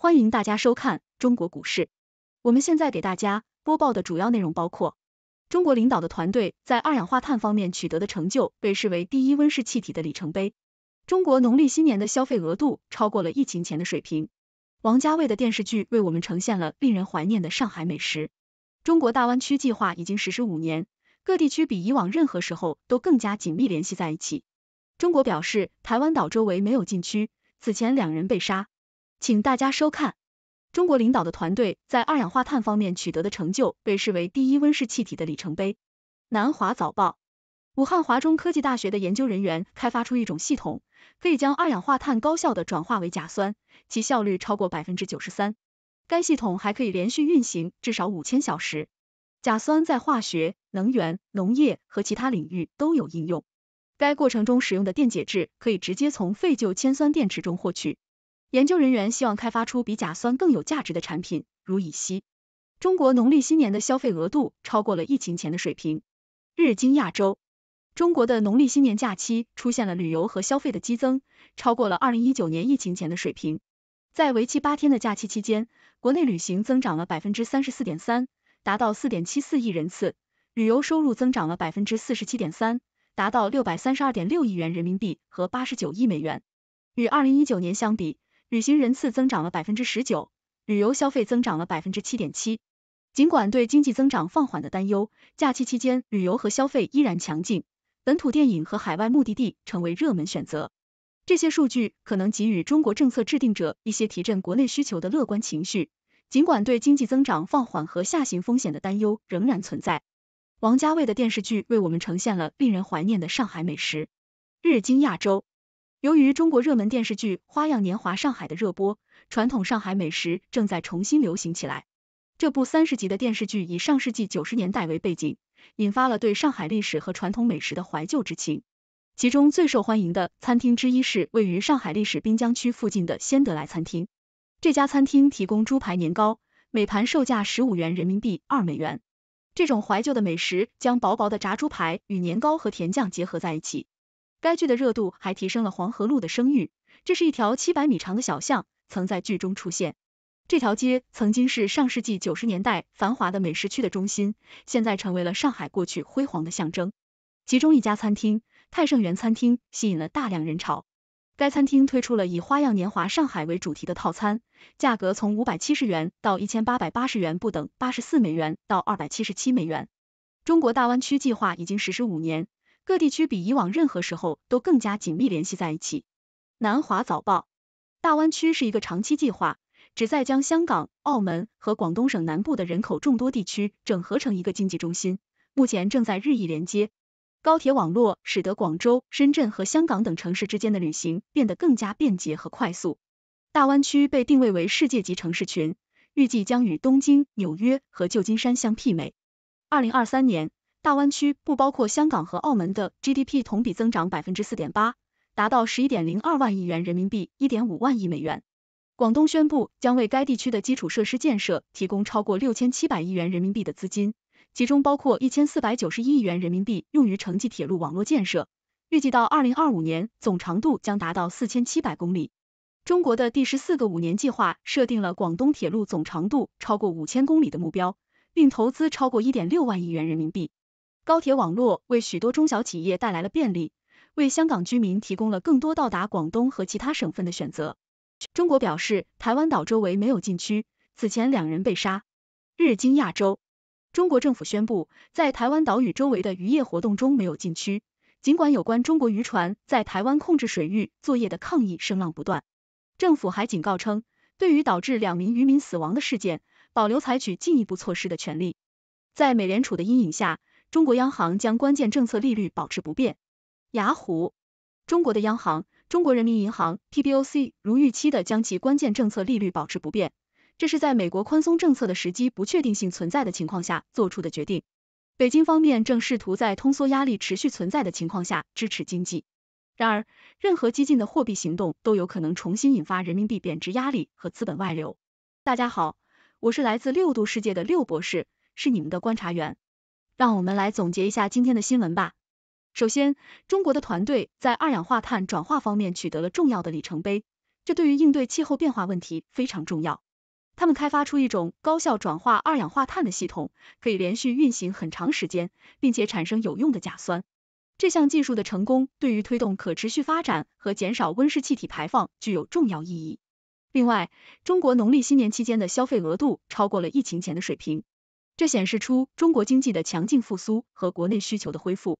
欢迎大家收看中国股市。我们现在给大家播报的主要内容包括：中国领导的团队在二氧化碳方面取得的成就被视为第一温室气体的里程碑。中国农历新年的消费额度超过了疫情前的水平。王家卫的电视剧为我们呈现了令人怀念的上海美食。中国大湾区计划已经实施五年，各地区比以往任何时候都更加紧密联系在一起。中国表示台湾岛周围没有禁区。此前两人被杀。请大家收看。中国领导的团队在二氧化碳方面取得的成就被视为第一温室气体的里程碑。南华早报，武汉华中科技大学的研究人员开发出一种系统，可以将二氧化碳高效的转化为甲酸，其效率超过百分之九十三。该系统还可以连续运行至少五千小时。甲酸在化学、能源、农业和其他领域都有应用。该过程中使用的电解质可以直接从废旧铅酸电池中获取。研究人员希望开发出比甲酸更有价值的产品，如乙烯。中国农历新年的消费额度超过了疫情前的水平。日经亚洲，中国的农历新年假期出现了旅游和消费的激增，超过了2019年疫情前的水平。在为期八天的假期期间，国内旅行增长了百分之三十四点三，达到四点七四亿人次；旅游收入增长了百分之四十七点三，达到六百三十二点六亿元人民币和八十九亿美元，与2019年相比。旅行人次增长了百分之十九，旅游消费增长了百分之七点七。尽管对经济增长放缓的担忧，假期期间旅游和消费依然强劲。本土电影和海外目的地成为热门选择。这些数据可能给予中国政策制定者一些提振国内需求的乐观情绪，尽管对经济增长放缓和下行风险的担忧仍然存在。王家卫的电视剧为我们呈现了令人怀念的上海美食。日经亚洲。由于中国热门电视剧《花样年华》上海的热播，传统上海美食正在重新流行起来。这部三十集的电视剧以上世纪九十年代为背景，引发了对上海历史和传统美食的怀旧之情。其中最受欢迎的餐厅之一是位于上海历史滨江区附近的仙德来餐厅。这家餐厅提供猪排年糕，每盘售价十五元人民币二美元。这种怀旧的美食将薄薄的炸猪排与年糕和甜酱结合在一起。该剧的热度还提升了黄河路的声誉。这是一条七百米长的小巷，曾在剧中出现。这条街曾经是上世纪九十年代繁华的美食区的中心，现在成为了上海过去辉煌的象征。其中一家餐厅——泰盛园餐厅，吸引了大量人潮。该餐厅推出了以《花样年华上海》为主题的套餐，价格从五百七十元到一千八百八十元不等，八十四美元到二百七十七美元。中国大湾区计划已经实施五年。各地区比以往任何时候都更加紧密联系在一起。南华早报，大湾区是一个长期计划，旨在将香港、澳门和广东省南部的人口众多地区整合成一个经济中心。目前正在日益连接高铁网络，使得广州、深圳和香港等城市之间的旅行变得更加便捷和快速。大湾区被定位为世界级城市群，预计将与东京、纽约和旧金山相媲美。二零二三年。大湾区不包括香港和澳门的 GDP 同比增长百分之四点八，达到十一点零二万亿元人民币，一点五万亿美元。广东宣布将为该地区的基础设施建设提供超过六千七百亿元人民币的资金，其中包括一千四百九十一亿元人民币用于城际铁路网络建设，预计到二零二五年总长度将达到四千七百公里。中国的第十四个五年计划设定了广东铁路总长度超过五千公里的目标，并投资超过一点六万亿元人民币。高铁网络为许多中小企业带来了便利，为香港居民提供了更多到达广东和其他省份的选择。中国表示，台湾岛周围没有禁区。此前两人被杀。日经亚洲，中国政府宣布，在台湾岛屿周围的渔业活动中没有禁区，尽管有关中国渔船在台湾控制水域作业的抗议声浪不断。政府还警告称，对于导致两名渔民死亡的事件，保留采取进一步措施的权利。在美联储的阴影下。中国央行将关键政策利率保持不变。雅虎，中国的央行中国人民银行 （PBOC） 如预期的将其关键政策利率保持不变，这是在美国宽松政策的时机不确定性存在的情况下做出的决定。北京方面正试图在通缩压力持续存在的情况下支持经济，然而任何激进的货币行动都有可能重新引发人民币贬值压力和资本外流。大家好，我是来自六度世界的六博士，是你们的观察员。让我们来总结一下今天的新闻吧。首先，中国的团队在二氧化碳转化方面取得了重要的里程碑，这对于应对气候变化问题非常重要。他们开发出一种高效转化二氧化碳的系统，可以连续运行很长时间，并且产生有用的甲酸。这项技术的成功对于推动可持续发展和减少温室气体排放具有重要意义。另外，中国农历新年期间的消费额度超过了疫情前的水平。这显示出中国经济的强劲复苏和国内需求的恢复。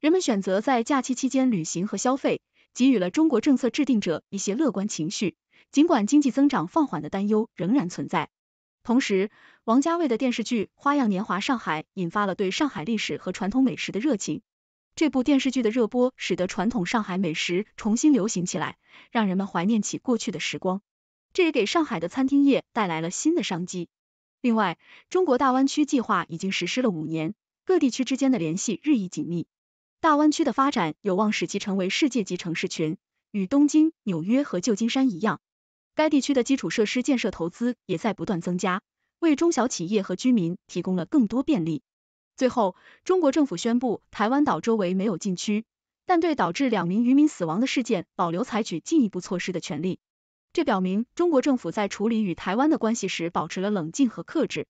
人们选择在假期期间旅行和消费，给予了中国政策制定者一些乐观情绪。尽管经济增长放缓的担忧仍然存在。同时，王家卫的电视剧《花样年华》上海引发了对上海历史和传统美食的热情。这部电视剧的热播使得传统上海美食重新流行起来，让人们怀念起过去的时光。这也给上海的餐厅业带来了新的商机。另外，中国大湾区计划已经实施了五年，各地区之间的联系日益紧密。大湾区的发展有望使其成为世界级城市群，与东京、纽约和旧金山一样。该地区的基础设施建设投资也在不断增加，为中小企业和居民提供了更多便利。最后，中国政府宣布台湾岛周围没有禁区，但对导致两名渔民死亡的事件保留采取进一步措施的权利。这表明中国政府在处理与台湾的关系时保持了冷静和克制。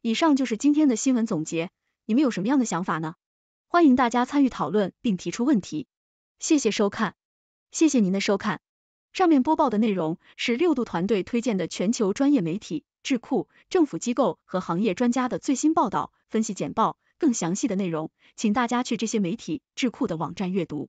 以上就是今天的新闻总结，你们有什么样的想法呢？欢迎大家参与讨论并提出问题。谢谢收看，谢谢您的收看。上面播报的内容是六度团队推荐的全球专业媒体、智库、政府机构和行业专家的最新报道、分析简报。更详细的内容，请大家去这些媒体、智库的网站阅读。